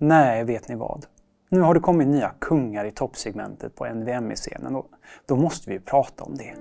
Nej, vet ni vad? Nu har det kommit nya kungar i toppsegmentet på NVMe-scenen och då måste vi ju prata om det.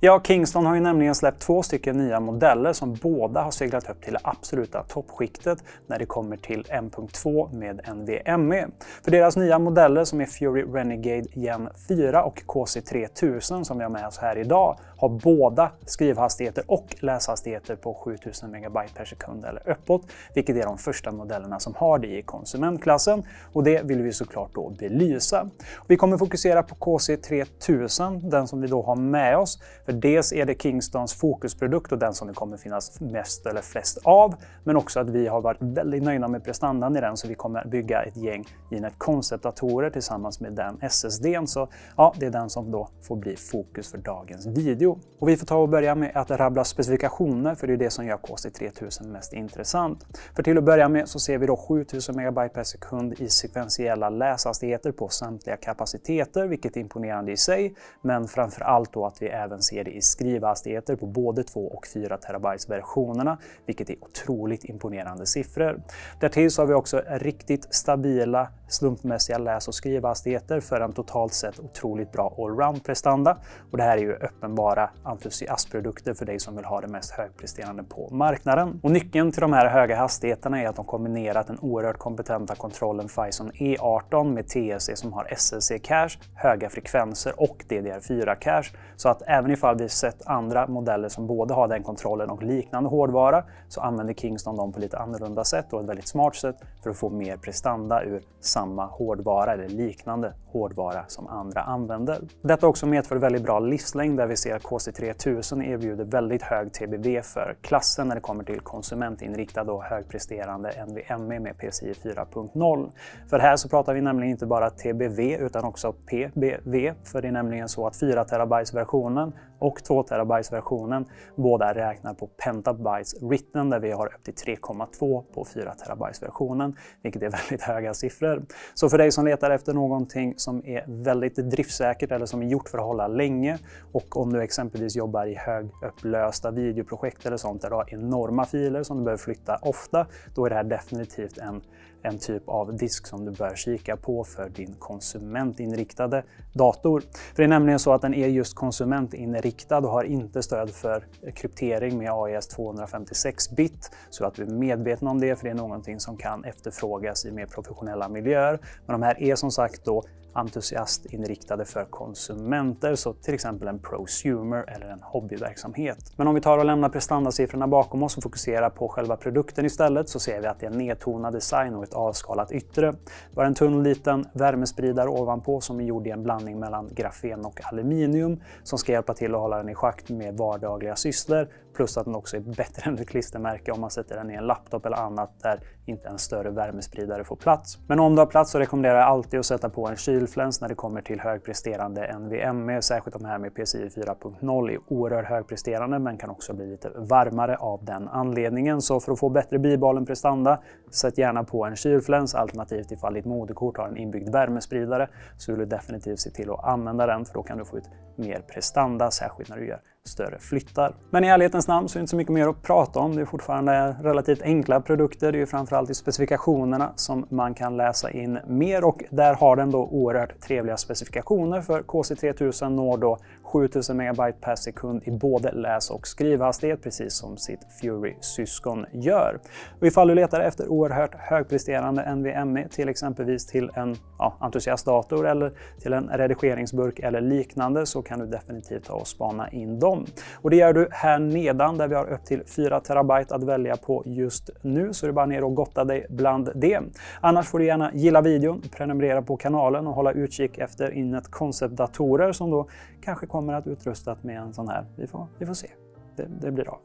Ja, Kingston har ju nämligen släppt två stycken nya modeller som båda har seglat upp till det absoluta toppskiktet när det kommer till 1.2 med NVMe. För deras nya modeller som är Fury Renegade Gen 4 och KC3000 som vi har med oss här idag har båda skrivhastigheter och läshastigheter på 7000 megabyte per sekund eller uppåt, vilket är de första modellerna som har det i konsumentklassen och det vill vi såklart då belysa. Vi kommer fokusera på KC3000, den som vi då har med oss, för dels är det Kingstons fokusprodukt och den som det kommer finnas mest eller flest av. Men också att vi har varit väldigt nöjda med prestandan i den så vi kommer bygga ett gäng Ginet Concept-datorer tillsammans med den SSDn. Så ja, det är den som då får bli fokus för dagens video. Och vi får ta och börja med att rabbla specifikationer för det är det som gör KC3000 mest intressant. För till att börja med så ser vi då 7000 megabyte per sekund i sekventiella läshastigheter på samtliga kapaciteter, vilket är imponerande i sig. Men framför allt då att vi även ser ser det i skrivhastigheter på både 2 och 4 terabytes versionerna, vilket är otroligt imponerande siffror. Därtill så har vi också riktigt stabila slumpmässiga läs och skrivhastigheter för en totalt sett otroligt bra allround-prestanda. Och det här är ju uppenbara entusiastprodukter för dig som vill ha det mest högpresterande på marknaden. Och nyckeln till de här höga hastigheterna är att de kombinerat den oerhört kompetenta kontrollen Phison E18 med TSE som har SLC cache höga frekvenser och DDR4-cache. Så att även ifall vi sett andra modeller som både har den kontrollen och liknande hårdvara så använder Kingston dem på lite annorlunda sätt och ett väldigt smart sätt för att få mer prestanda ur samma hårdvara eller liknande hårdvara som andra använder. Detta också medför väldigt bra livslängd där vi ser att KC3000 erbjuder väldigt hög TBV för klassen när det kommer till konsumentinriktad och högpresterande NVMe med PCI 4.0. För här så pratar vi nämligen inte bara TBV utan också PBV, för det är nämligen så att 4 terabytes versionen och 2 terabytes versionen båda räknar på pentabytes written där vi har upp till 3,2 på 4 terabytes versionen, vilket är väldigt höga siffror. Så för dig som letar efter någonting som är väldigt driftsäkert eller som är gjort för att hålla länge och om du exempelvis jobbar i högupplösta videoprojekt eller sånt där du har enorma filer som du behöver flytta ofta, då är det här definitivt en, en typ av disk som du bör kika på för din konsumentinriktade dator. För det är nämligen så att den är just konsumentinriktad och har inte stöd för kryptering med AES 256-bit, så att du är medveten om det, för det är någonting som kan efterfrågas i mer professionella miljöer gör. Men de här är som sagt då entusiastinriktade för konsumenter, så till exempel en prosumer eller en hobbyverksamhet. Men om vi tar och lämnar prestandasiffrorna bakom oss och fokuserar på själva produkten istället så ser vi att det är en nedtonad design och ett avskalat yttre. Det var en tunn liten värmespridare ovanpå som är gjord i en blandning mellan grafen och aluminium som ska hjälpa till att hålla den i schakt med vardagliga sysslor Plus att den också är bättre än ett klistermärke om man sätter den i en laptop eller annat där inte en större värmespridare får plats. Men om du har plats så rekommenderar jag alltid att sätta på en kylfläns när det kommer till högpresterande NVMe. Särskilt de här med PCI 4.0 är oerhört högpresterande men kan också bli lite varmare av den anledningen. Så för att få bättre bibehållen prestanda, sätt gärna på en kylfläns alternativt ifall ditt moderkort har en inbyggd värmespridare så vill du definitivt se till att använda den för då kan du få ut mer prestanda, särskilt när du gör större flyttar. Men i ärlighetens namn så är det inte så mycket mer att prata om. Det är fortfarande relativt enkla produkter. Det är ju framförallt i specifikationerna som man kan läsa in mer och där har den då oerhört trevliga specifikationer för KC3000 når då 7000 megabyte per sekund i både läs och skrivhastighet precis som sitt Fury-syskon gör. Och ifall du letar efter oerhört högpresterande NVMe till exempelvis till en ja, entusiastdator eller till en redigeringsburk eller liknande så kan du definitivt ta och spana in dem www.sparbanken.com. Och det gör du här nedan där vi har upp till 4 terabyte att välja på just nu. Så det är bara ner och gotta dig bland det. Annars får du gärna gilla videon, prenumerera på kanalen och hålla utkik efter Innet Concept-datorer som då kanske kommer att utrustas med en sån här. Vi får, vi får se. Det, det blir av.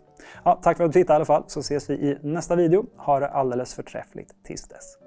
Ja, tack för att du tittade i alla fall, så ses vi i nästa video. Ha det alldeles förträffligt tills dess.